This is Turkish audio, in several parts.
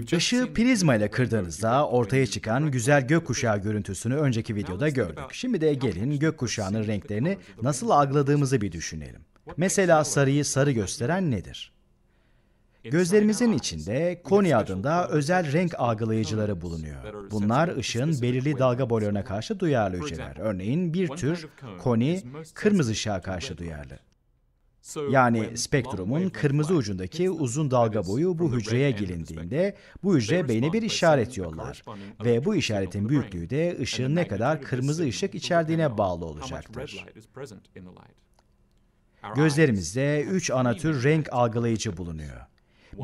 Işığı prizma ile kırdığınızda ortaya çıkan güzel gökkuşağı görüntüsünü önceki videoda gördük. Şimdi de gelin gökkuşağının renklerini nasıl algıladığımızı bir düşünelim. Mesela sarıyı sarı gösteren nedir? Gözlerimizin içinde Koni adında özel renk algılayıcıları bulunuyor. Bunlar ışığın belirli dalga boylarına karşı duyarlı hücreler. Örneğin bir tür Koni kırmızı ışığa karşı duyarlı. Yani spektrumun kırmızı ucundaki uzun dalga boyu bu hücreye gelindiğinde bu hücre beyne bir işaret yollar ve bu işaretin büyüklüğü de ışığın ne kadar kırmızı ışık içerdiğine bağlı olacaktır. Gözlerimizde üç ana tür renk algılayıcı bulunuyor.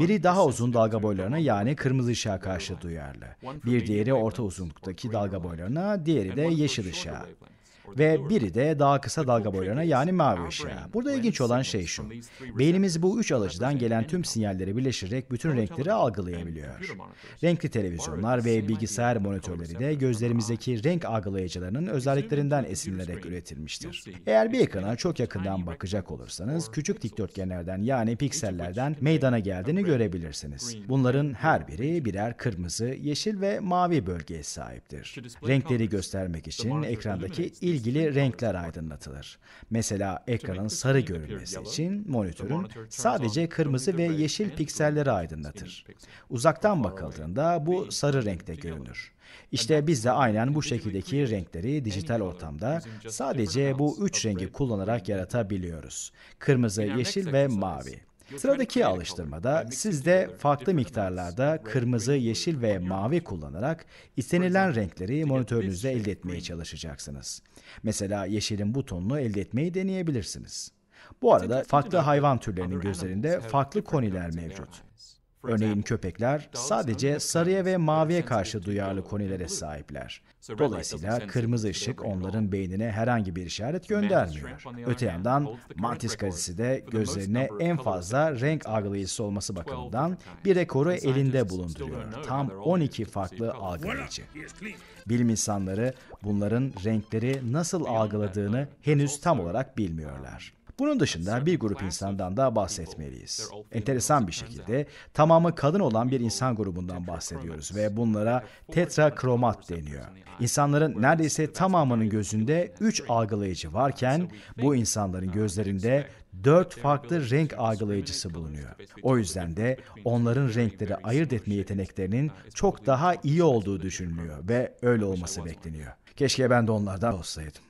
Biri daha uzun dalga boylarına yani kırmızı ışığa karşı duyarlı. Bir diğeri orta uzunluktaki dalga boylarına, diğeri de yeşil ışığa ve biri de daha kısa dalga boylarına yani mavi ışığa. Burada ilginç olan şey şu. Beynimiz bu üç alıcıdan gelen tüm sinyalleri birleştirerek bütün renkleri algılayabiliyor. Renkli televizyonlar ve bilgisayar monitörleri de gözlerimizdeki renk algılayıcılarının özelliklerinden esinlenerek üretilmiştir. Eğer bir ekrana çok yakından bakacak olursanız küçük dikdörtgenlerden yani piksellerden meydana geldiğini görebilirsiniz. Bunların her biri birer kırmızı, yeşil ve mavi bölgeye sahiptir. Renkleri göstermek için ekrandaki ilk ilgili renkler aydınlatılır. Mesela ekranın sarı görünmesi için monitörün sadece kırmızı ve yeşil pikselleri aydınlatır. Uzaktan bakıldığında bu sarı renkte görünür. İşte biz de aynen bu şekildeki renkleri dijital ortamda sadece bu üç rengi kullanarak yaratabiliyoruz. Kırmızı, yeşil ve mavi. Sıradaki alıştırmada siz de farklı miktarlarda kırmızı, yeşil ve mavi kullanarak istenilen renkleri monitörünüzde elde etmeye çalışacaksınız. Mesela yeşilin bu tonunu elde etmeyi deneyebilirsiniz. Bu arada farklı hayvan türlerinin gözlerinde farklı koniler mevcut. Örneğin köpekler sadece sarıya ve maviye karşı duyarlı konilere sahipler. Dolayısıyla kırmızı ışık onların beynine herhangi bir işaret göndermiyor. Öte yandan mantis gazisi de gözlerine en fazla renk algılayıcısı olması bakımından bir rekoru elinde bulunduruyor. Tam 12 farklı algılayıcı. Bilim insanları bunların renkleri nasıl algıladığını henüz tam olarak bilmiyorlar. Bunun dışında bir grup insandan da bahsetmeliyiz. Enteresan bir şekilde tamamı kadın olan bir insan grubundan bahsediyoruz ve bunlara tetrakromat deniyor. İnsanların neredeyse tamamının gözünde 3 algılayıcı varken bu insanların gözlerinde dört farklı renk algılayıcısı bulunuyor. O yüzden de onların renkleri ayırt etme yeteneklerinin çok daha iyi olduğu düşünülüyor ve öyle olması bekleniyor. Keşke ben de onlardan olsaydım.